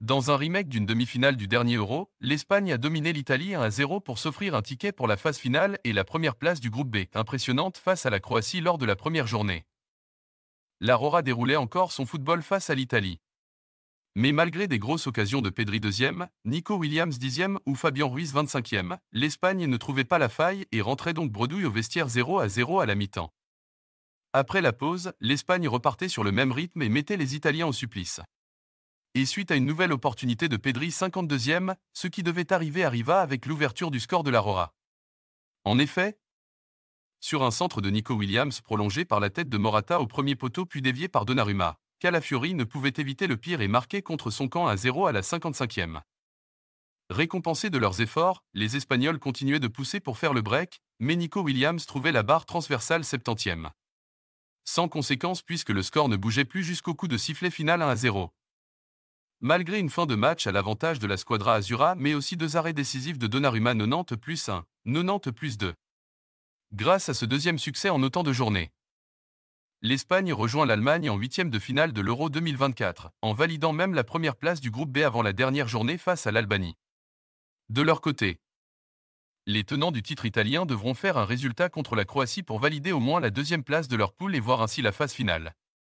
Dans un remake d'une demi-finale du dernier Euro, l'Espagne a dominé l'Italie 1 à 0 pour s'offrir un ticket pour la phase finale et la première place du groupe B, impressionnante face à la Croatie lors de la première journée. L'Aurora déroulait encore son football face à l'Italie. Mais malgré des grosses occasions de Pedri 2 Nico Williams 10 ou Fabian Ruiz 25e, l'Espagne ne trouvait pas la faille et rentrait donc bredouille au vestiaire 0 à 0 à la mi-temps. Après la pause, l'Espagne repartait sur le même rythme et mettait les Italiens au supplice. Et suite à une nouvelle opportunité de Pedri 52e, ce qui devait arriver arriva avec l'ouverture du score de l'Aurora. En effet, sur un centre de Nico Williams prolongé par la tête de Morata au premier poteau puis dévié par Donnarumma, Calafiori ne pouvait éviter le pire et marquer contre son camp à 0 à la 55e. Récompensés de leurs efforts, les Espagnols continuaient de pousser pour faire le break, mais Nico Williams trouvait la barre transversale 70e. Sans conséquence puisque le score ne bougeait plus jusqu'au coup de sifflet final 1 à 0. Malgré une fin de match à l'avantage de la Squadra Azura, mais aussi deux arrêts décisifs de Donnarumma 90 plus 1, 90 plus 2. Grâce à ce deuxième succès en autant de journées, l'Espagne rejoint l'Allemagne en huitième de finale de l'Euro 2024, en validant même la première place du groupe B avant la dernière journée face à l'Albanie. De leur côté, les tenants du titre italien devront faire un résultat contre la Croatie pour valider au moins la deuxième place de leur poule et voir ainsi la phase finale.